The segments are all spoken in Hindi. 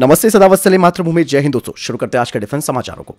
नमस्ते सदावत्सले मातृभूमि जय हिंद दोस्तों शुरू करते हैं आज का डिफेंस समाचारों को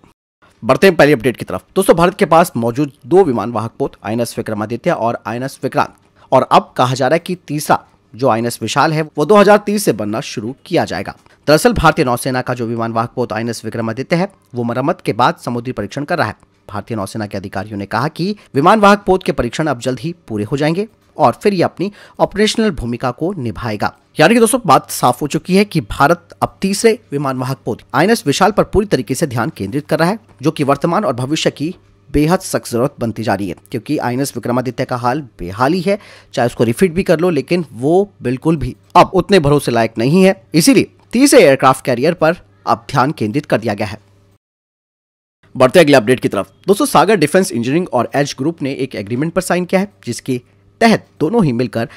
बढ़ते हैं पहली अपडेट की तरफ दोस्तों भारत के पास मौजूद दो विमान वाहक पोत आई एन विक्रमादित्य और आई एन विक्रांत और अब कहा जा रहा है कि तीसरा जो आई विशाल है वो 2030 से बनना शुरू किया जाएगा दरअसल भारतीय नौसेना का जो विमान वाहक पोत आई विक्रमादित्य है वो मरम्मत के बाद समुद्री परीक्षण कर रहा है भारतीय नौसेना के अधिकारियों ने कहा कि विमान वाहक पोत के परीक्षण अब जल्द ही पूरे हो जाएंगे और फिर यह अपनी ऑपरेशनल भूमिका को निभाएगा यानी कि दोस्तों बात साफ हो चुकी है कि भारत अब तीसरे विमान वाहक पोत आईएनएस विशाल पर पूरी तरीके से ध्यान केंद्रित कर रहा है जो कि वर्तमान और भविष्य की बेहद सख्त ज़रूरत बनती जा रही है क्योंकि आईएनएस विक्रमादित्य का हाल बेहाल ही है चाहे उसको रिफिट भी कर लो लेकिन वो बिल्कुल भी अब उतने भरोसे लायक नहीं है इसीलिए तीसरे एयरक्राफ्ट कैरियर पर अब ध्यान केंद्रित कर दिया गया है बढ़ते अगले अपडेट की तरफ दोस्तों सागर डिफेंस इंजीनियरिंग और एज ग्रुप ने एक एग्रीमेंट पर साइन किया है जिसकी तहत दोनों ही मिलकर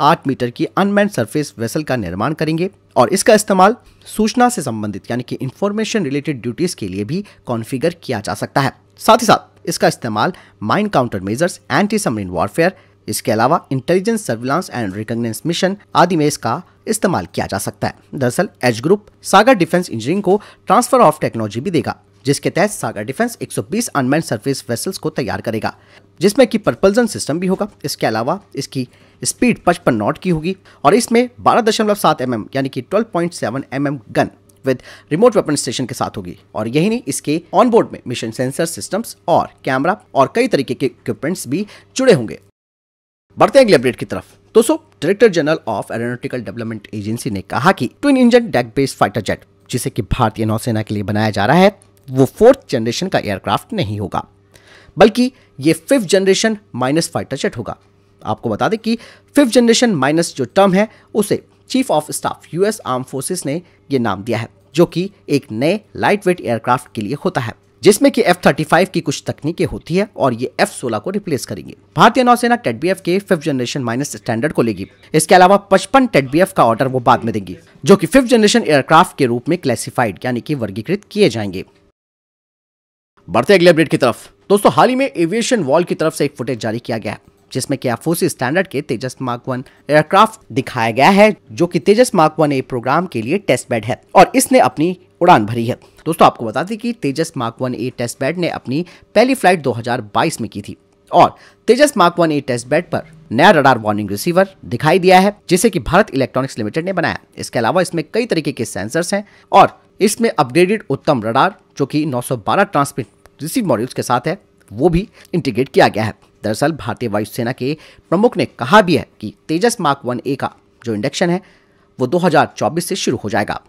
आठ मीटर की अनमैन सरफेस वेसल का निर्माण करेंगे और इसका इस्तेमाल सूचना से संबंधित यानी कि इंफॉर्मेशन रिलेटेड ड्यूटीज के लिए भी कॉन्फ़िगर किया जा सकता है साथ ही साथ इसका इस्तेमाल mine counter measures anti submarine warfare इसके अलावा intelligence surveillance and reconnaissance mission आदि में इसका इस्तेमाल किया जा सकता है दरअसल Edge group Sagar defence engineering को ट्रांसफर ऑफ टेक्नोलॉजी भी देगा जिसके तहत Sagar defence 120 unmanned service vessels को तैयार करेगा जिसमें कि प्रपल्जन सिस्टम भी होगा इसके अलावा इसकी स्पीड पचपन नॉट की होगी और इसमें बारह दशमलव सात एम mm, यानी कि twelve point seven M gun with remote weapon station के साथ होगी और यही नहीं इसके ऑनबोर्ड में मिशन सेंसर सिस्टम्स और कैमरा और कई तरीके के इक्विपमेंट्स भी जुड़े होंगे बढ़ते हैं अगले अपडेट की तरफ दोस्तों director general of aeronautical development agency ने कहा कि twin engine deck based fighter jet जिसे कि भारतीय नौसेना के लिए बनाया जा रहा है वो फोर्थ जनरेशन का एयरक्राफ्ट नहीं होगा बल्कि ये fifth generation minus fighter jet होगा आपको बता दें कि फिफ्थ जनरेशन माइनस जो टर्म है उसे chief of staff US arm forces ने ये नाम दिया है जो कि एक नए लाइटवेट एयरक्राफ्ट के लिए होता है जिसमें कि एफ थर्टी फाइव की कुछ तकनीकें होती है और ये एफ सोलह को रिप्लेस करेंगे भारतीय नौसेना टेटबीएफ के फिफ्थ जनरेशन माइनस स्टैंडर्ड को लेगी इसके अलावा पचपन टेटबीएफ का ऑर्डर वो बाद में देंगी जो कि फिफ्थ जनरेशन एयरक्राफ्ट के रूप में क्लासिफाइड यानी कि वर्गीकृत किए जाएंगे बढ़ते अगले अपडेट की तरफ दोस्तों हाल ही में एविएशन वॉल की तरफ से एक फुटेज जारी किया गया जिसमें कि एफोसी स्टैंडर्ड के तेजस मार्क वन एयरक्राफ्ट दिखाया गया है जो कि Tejas mark one A program के लिए टेस्ट बेड है और इसने अपनी उड़ान भरी है दोस्तों आपको बता दें कि Tejas mark one A test bed ने अपनी पहली फ्लाइट 2022 में की थी और Tejas mark one A test bed पर नया रडार वार्निंग रिसीवर दिखाई दिया है जिसे की भारत इलेक्ट्रॉनिक्स लिमिटेड ने बनाया इसके अलावा इसमें कई तरीके के सेंसर है और इसमें अपग्रेडेड उत्तम रडार जो की नौ ट्रांसमिट रिसीव मॉड्यूल्स के साथ है वो भी इंटीग्रेट किया गया है दरअसल भारतीय वायुसेना के प्रमुख ने कहा भी है कि तेजस मार्क वन ए का जो इंडक्शन है वो 2024 से शुरू हो जाएगा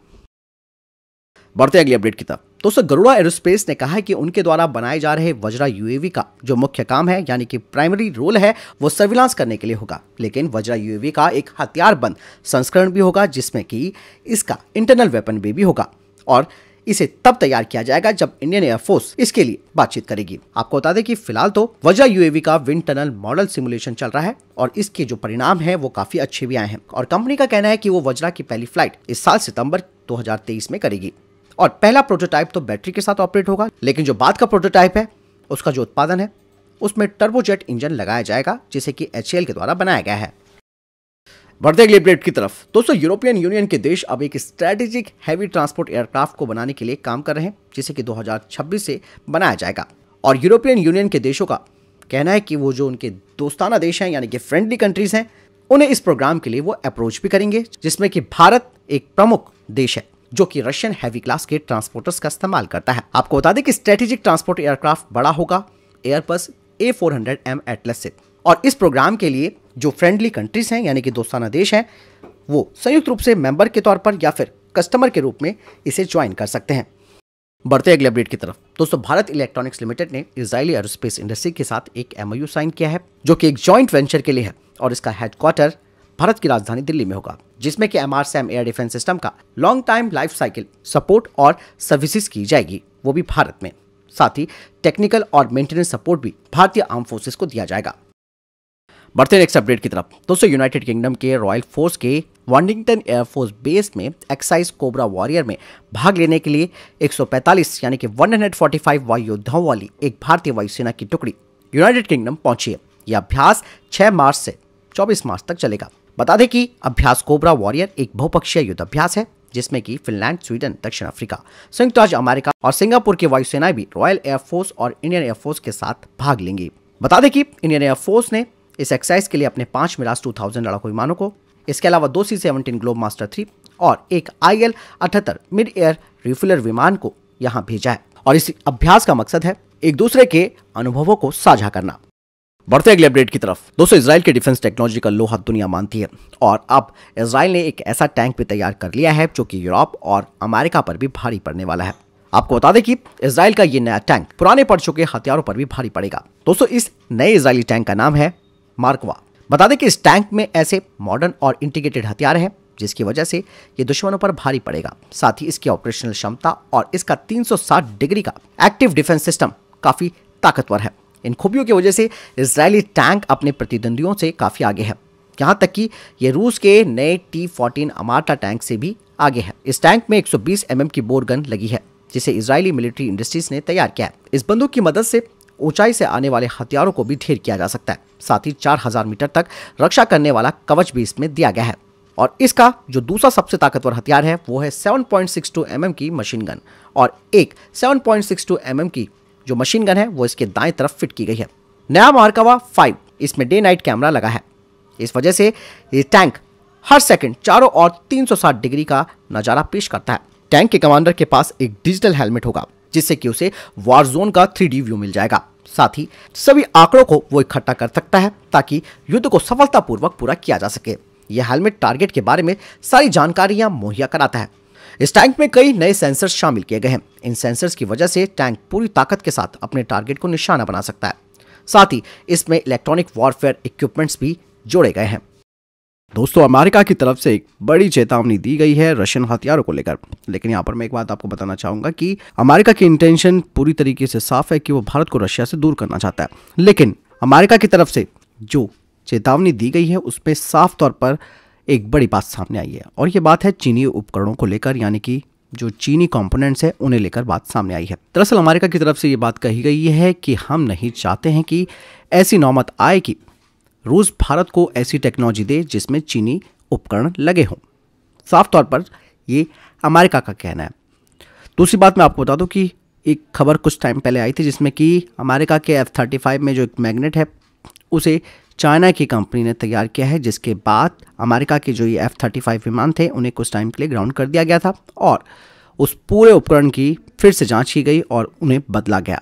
बढ़ते अगली अपडेट की तरफ दोस्तों गरुड़ा एरोस्पेस ने कहा है कि उनके द्वारा बनाए जा रहे वज्रा यूएवी का जो मुख्य काम है यानी कि प्राइमरी रोल है वो सर्विलांस करने के लिए होगा लेकिन वज्रा यूएवी का एक हथियारबंद संस्करण भी होगा जिसमें कि इसका इंटरनल वेपन भी, भी होगा और इसे तब तैयार किया जाएगा जब इंडियन एयरफोर्स इसके लिए बातचीत करेगी आपको बता दें कि फिलहाल तो वजह यूएवी का विंड टनल मॉडल सिमुलेशन चल रहा है और इसके जो परिणाम है वो काफी अच्छे भी आए हैं और कंपनी का कहना है की वो वज्रा की पहली फ्लाइट इस साल सितम्बर दो में करेगी और पहला प्रोटोटाइप तो बैटरी के साथ ऑपरेट होगा लेकिन जो बाद का प्रोटोटाइप है उसका जो उत्पादन है उसमें टर्बोजेट इंजन लगाया जाएगा जिसे कि एच के द्वारा बनाया गया है बढ़ते अगले अपडेट की तरफ दोस्तों यूरोपियन यूनियन के देश अब एक स्ट्रेटेजिक हैवी ट्रांसपोर्ट एयरक्राफ्ट को बनाने के लिए काम कर रहे हैं जिसे कि 2026 से बनाया जाएगा और यूरोपियन यूनियन के देशों का कहना है कि वो जो उनके दोस्ताना देश हैं यानी कि फ्रेंडली कंट्रीज हैं उन्हें इस प्रोग्राम के लिए वो अप्रोच भी करेंगे जिसमें कि भारत एक प्रमुख देश है जो कि रशियन हैवी क्लास के ट्रांसपोर्टर्स का इस्तेमाल करता है आपको बता दें कि स्ट्रेटेजिक ट्रांसपोर्ट एयरक्राफ्ट बड़ा होगा Airbus A four hundred M Atlas से और इस प्रोग्राम के लिए जो फ्रेंडली कंट्रीज़ हैं यानी कि दोस्ताना देश हैं वो संयुक्त रूप से मेंबर के तौर पर या फिर कस्टमर के रूप में इसे ज्वाइन कर सकते हैं बढ़ते अगले अपडेट की तरफ दोस्तों भारत इलेक्ट्रॉनिक्स लिमिटेड ने इसराइली एरोस्पेस इंडस्ट्री के साथ एक एमओयू साइन किया है जो कि एक जॉइंट वेंचर के लिए है और इसका हेडक्वार्टर भारत की राजधानी दिल्ली में होगा जिसमें कि एम एयर डिफेंस सिस्टम का long time life cycle support और सर्विसेज की जाएगी वो भी भारत में साथ ही टेक्निकल और मेंटेनेंस सपोर्ट भी भारतीय आर्म फोर्सेस को दिया जाएगा बढ़ते नेक्स्ट अपडेट की तरफ दोस्तों यूनाइटेड किंगडम के रॉयल फोर्स के वॉन्डिंगटन एयरफोर्स बेस में एक्साइज कोबरा वॉरियर में भाग लेने के लिए 145 यानी कि 145 वायु योद्धाओं वाली एक भारतीय वायुसेना की टुकड़ी यूनाइटेड किंगडम पहुंची है यह अभ्यास 6 मार्च से 24 मार्च तक चलेगा बता दें कि अभ्यास कोबरा वॉरियर एक बहुपक्षीय युद्ध अभ्यास है जिसमें कि फिनलैंड स्वीडन दक्षिण अफ्रीका संयुक्त राज्य अमेरिका और सिंगापुर की वायुसेना भी रॉयल एयरफोर्स और इंडियन एयरफोर्स के साथ भाग लेंगी बता दें कि इंडियन एयरफोर्स ने इस एक्सरसाइज के लिए अपने पांच मिराज टू थाउजेंड लड़ाकू विमानों को इसके अलावा दो C seventeen Globemaster three और एक आई एल अठहत्तर मिड एयर रिफ्यूलर विमान को यहाँ भेजा है और इस अभ्यास का मकसद है एक दूसरे के अनुभवों को साझा करना बढ़ते अगले अपडेट की तरफ दोस्तों इसराइल के डिफेंस टेक्नोलॉजी का लोहा दुनिया मानती है और अब इसराइल ने एक ऐसा टैंक भी तैयार कर लिया है जो कि यूरोप और अमेरिका पर भी भारी पड़ने वाला है आपको बता दें कि इसराइल का ये नया टैंक पुराने पड़ चुके हथियारों पर भी भारी पड़ेगा दोस्तों इस नए इसराइली टैंक का नाम है मार्कवा बता दें कि इस टैंक में ऐसे मॉडर्न और इंटीग्रेटेड हथियार हैं जिसकी वजह से ये दुश्मनों पर भारी पड़ेगा साथ ही इसकी ऑपरेशनल क्षमता और इसका 360 डिग्री का एक्टिव डिफेंस सिस्टम काफ़ी ताकतवर है इन खूबियों की वजह से इसराइली टैंक अपने प्रतिद्वंदियों से काफ़ी आगे है यहाँ तक कि ये रूस के नए टी फोर्टीन अमार्टा टैंक से भी आगे है इस टैंक में एक सौ mm की बोर गन लगी है जिसे इसराइली मिलिट्री इंडस्ट्रीज ने तैयार किया है इस बंदूक की मदद से ऊंचाई से आने वाले हथियारों को भी ढेर किया जा सकता है साथ ही चार मीटर तक रक्षा करने वाला कवच भी इसमें दिया गया है और इसका जो दूसरा सबसे ताकतवर हथियार है वो है 7.62 mm की मशीन गन और एक 7.62 mm की जो मशीन गन है वो इसके दाएं तरफ फिट की गई है नया मार्कावा 5 इसमें डे नाइट कैमरा लगा है इस वजह से ये टैंक हर सेकंड चारों ओर 360 डिग्री का नज़ारा पेश करता है टैंक के कमांडर के पास एक डिजिटल हेलमेट होगा जिससे कि उसे वारजोन का थ्री व्यू मिल जाएगा साथ ही सभी आंकड़ों को वो इकट्ठा कर सकता है ताकि युद्ध को सफलतापूर्वक पूरा किया जा सके यह हेलमेट टारगेट के बारे में सारी जानकारियां मुहैया कराता है इस टैंक में कई नए सेंसर्स शामिल किए गए हैं इन सेंसर्स की वजह से टैंक पूरी ताकत के साथ अपने टारगेट को निशाना बना सकता है साथ ही इसमें इलेक्ट्रॉनिक वॉरफेयर इक्विपमेंट्स भी जोड़े गए हैं दोस्तों अमेरिका की तरफ से एक बड़ी चेतावनी दी गई है रशियन हथियारों को लेकर लेकिन यहाँ पर मैं एक बात आपको बताना चाहूंगा कि अमेरिका की इंटेंशन पूरी तरीके से साफ है कि वो भारत को रशिया से दूर करना चाहता है लेकिन अमेरिका की तरफ से जो चेतावनी दी गई है उसमें साफ तौर पर एक बड़ी बात सामने आई है और ये बात है चीनी उपकरणों को लेकर यानी कि जो चीनी कंपोनेंट्स हैं उन्हें लेकर बात सामने आई है दरअसल अमेरिका की तरफ से ये बात कही गई है कि हम नहीं चाहते हैं कि ऐसी नौमत आए कि रूस भारत को ऐसी टेक्नोलॉजी दे जिसमें चीनी उपकरण लगे हों साफ तौर पर ये अमेरिका का कहना है दूसरी बात मैं आपको बता दूं कि एक खबर कुछ टाइम पहले आई थी जिसमें कि अमेरिका के एफ थर्टी फाइव में जो एक मैग्नेट है उसे चाइना की कंपनी ने तैयार किया है जिसके बाद अमेरिका के जो ये एफ थर्टी फाइव विमान थे उन्हें कुछ टाइम के लिए ग्राउंड कर दिया गया था और उस पूरे उपकरण की फिर से जांच की गई और उन्हें बदला गया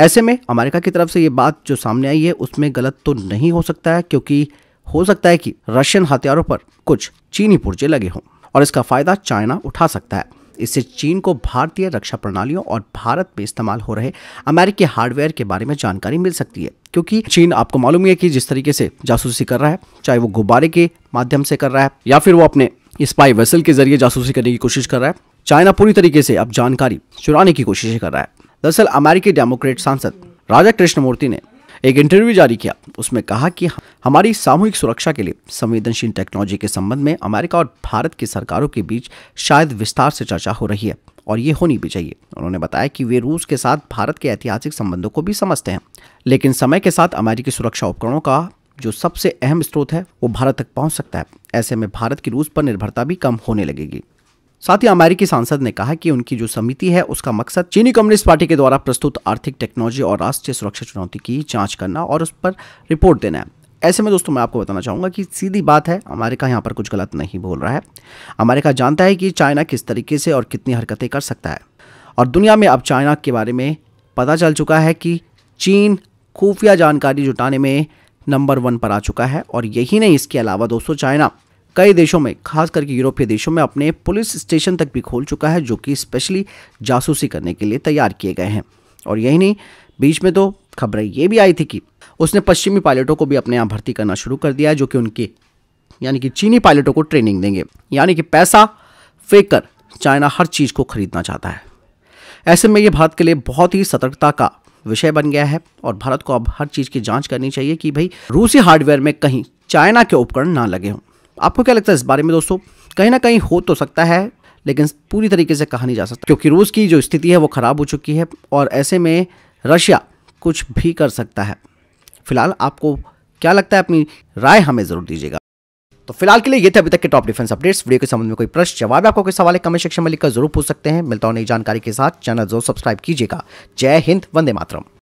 ऐसे में अमेरिका की तरफ से ये बात जो सामने आई है उसमें गलत तो नहीं हो सकता है क्योंकि हो सकता है कि रशियन हथियारों पर कुछ चीनी पुर्जे लगे हों और इसका फायदा चाइना उठा सकता है इससे चीन को भारतीय रक्षा प्रणालियों और भारत में इस्तेमाल हो रहे अमेरिकी हार्डवेयर के बारे में जानकारी मिल सकती है क्योंकि चीन आपको मालूम है कि जिस तरीके से जासूसी कर रहा है चाहे वो गुब्बारे के माध्यम से कर रहा है या फिर वो अपने स्पाई वेसल के जरिए जासूसी करने की कोशिश कर रहा है चाइना पूरी तरीके से अब जानकारी चुराने की कोशिश कर रहा है दरअसल अमेरिकी डेमोक्रेट सांसद राजा कृष्णमूर्ति ने एक इंटरव्यू जारी किया उसमें कहा कि हमारी सामूहिक सुरक्षा के लिए संवेदनशील टेक्नोलॉजी के संबंध में अमेरिका और भारत की सरकारों के बीच शायद विस्तार से चर्चा हो रही है और ये होनी भी चाहिए उन्होंने बताया कि वे रूस के साथ भारत के ऐतिहासिक संबंधों को भी समझते हैं लेकिन समय के साथ अमेरिकी सुरक्षा उपकरणों का जो सबसे अहम स्रोत है वो भारत तक पहुँच सकता है ऐसे में भारत की रूस पर निर्भरता भी कम होने लगेगी साथ ही अमेरिकी सांसद ने कहा कि उनकी जो समिति है उसका मकसद चीनी कम्युनिस्ट पार्टी के द्वारा प्रस्तुत आर्थिक टेक्नोलॉजी और राष्ट्रीय सुरक्षा चुनौती की जांच करना और उस पर रिपोर्ट देना है ऐसे में दोस्तों मैं आपको बताना चाहूँगा कि सीधी बात है अमेरिका यहाँ पर कुछ गलत नहीं बोल रहा है अमेरिका जानता है कि चाइना किस तरीके से और कितनी हरकतें कर सकता है और दुनिया में अब चाइना के बारे में पता चल चुका है कि चीन खुफिया जानकारी जुटाने में नंबर वन पर आ चुका है और यही नहीं इसके अलावा दोस्तों चाइना कई देशों में खास करके यूरोपीय देशों में अपने पुलिस स्टेशन तक भी खोल चुका है जो कि स्पेशली जासूसी करने के लिए तैयार किए गए हैं और यही नहीं बीच में तो खबरें ये भी आई थी कि उसने पश्चिमी पायलटों को भी अपने यहाँ भर्ती करना शुरू कर दिया है जो कि उनके यानी कि चीनी पायलटों को ट्रेनिंग देंगे यानी कि पैसा फेंक कर चाइना हर चीज़ को खरीदना चाहता है ऐसे में ये भारत के लिए बहुत ही सतर्कता का विषय बन गया है और भारत को अब हर चीज़ की जाँच करनी चाहिए कि भाई रूसी हार्डवेयर में कहीं चाइना के उपकरण ना लगे हों आपको क्या लगता है इस बारे में दोस्तों कहीं ना कहीं हो तो सकता है लेकिन पूरी तरीके से कहा नहीं जा सकता क्योंकि रूस की जो स्थिति है वो ख़राब हो चुकी है और ऐसे में रशिया कुछ भी कर सकता है फिलहाल आपको क्या लगता है अपनी राय हमें ज़रूर दीजिएगा तो फिलहाल के लिए ये थे अभी तक के टॉप डिफेंस अपडेट्स वीडियो के संबंध में कोई प्रश्न जवाब आपको कोई सवाल है कमेंट सेक्शन में लिखकर जरूर पूछ सकते हैं मिलता हूं नई जानकारी के साथ चैनल जरूर सब्सक्राइब कीजिएगा जय हिंद वंदे मातरम